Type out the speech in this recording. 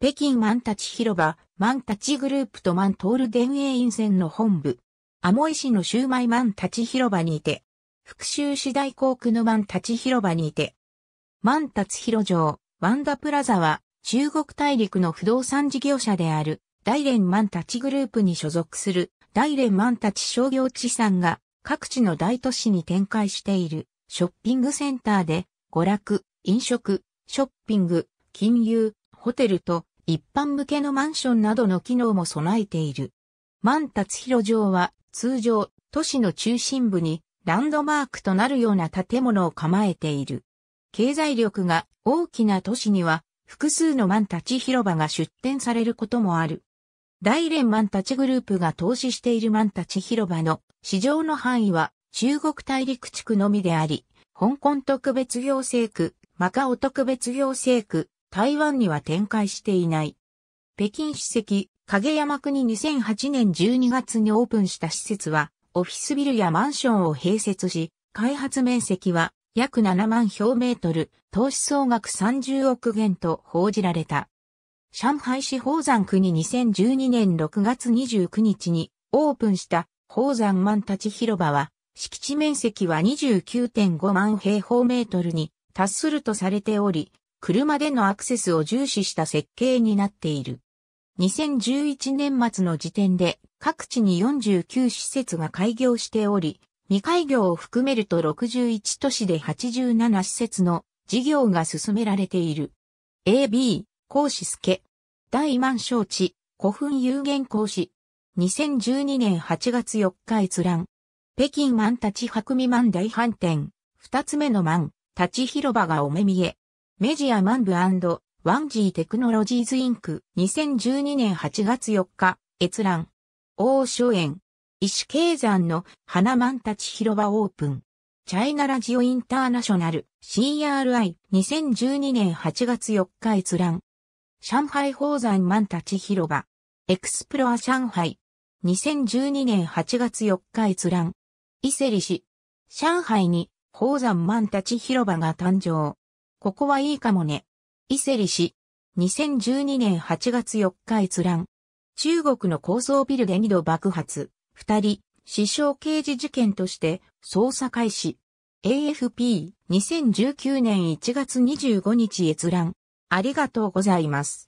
北京万達広場、万達グループと万通る電営院線の本部。アモイ市のシューマイ万達広場にて、復讐市大航空の万達広場にて、万達広場、ワンダプラザは、中国大陸の不動産事業者である、大連万達グループに所属する、大連万達商業地産が、各地の大都市に展開している、ショッピングセンターで、娯楽、飲食、ショッピング、金融、ホテルと一般向けのマンションなどの機能も備えている。万達広場は通常都市の中心部にランドマークとなるような建物を構えている。経済力が大きな都市には複数の万達広場が出展されることもある。大連万達グループが投資している万達広場の市場の範囲は中国大陸地区のみであり、香港特別行政区、マカオ特別行政区、台湾には展開していない。北京史跡、影山区に2008年12月にオープンした施設は、オフィスビルやマンションを併設し、開発面積は約7万平メートル、投資総額30億元と報じられた。上海市宝山区に2012年6月29日にオープンした宝山万立広場は、敷地面積は29.5万平方メートルに達するとされており、車でのアクセスを重視した設計になっている。2011年末の時点で各地に49施設が開業しており、未開業を含めると61都市で87施設の事業が進められている。AB、講師助、大満招地、古墳有限講師。2012年8月4日閲覧。北京満立白未満大飯店、二つ目の満、立広場がお目見え。メジアマンブワンジーテクノロジーズインク2012年8月4日閲覧王書園石経山の花満たち広場オープンチャイナラジオインターナショナル CRI2012 年8月4日閲覧上海宝山満たち広場エクスプロア上海2012年8月4日閲覧伊勢里市上海に宝山満たち広場が誕生ここはいいかもね。伊勢里氏。2012年8月4日閲覧。中国の高層ビルで2度爆発。2人、死傷刑事事件として捜査開始。AFP2019 年1月25日閲覧。ありがとうございます。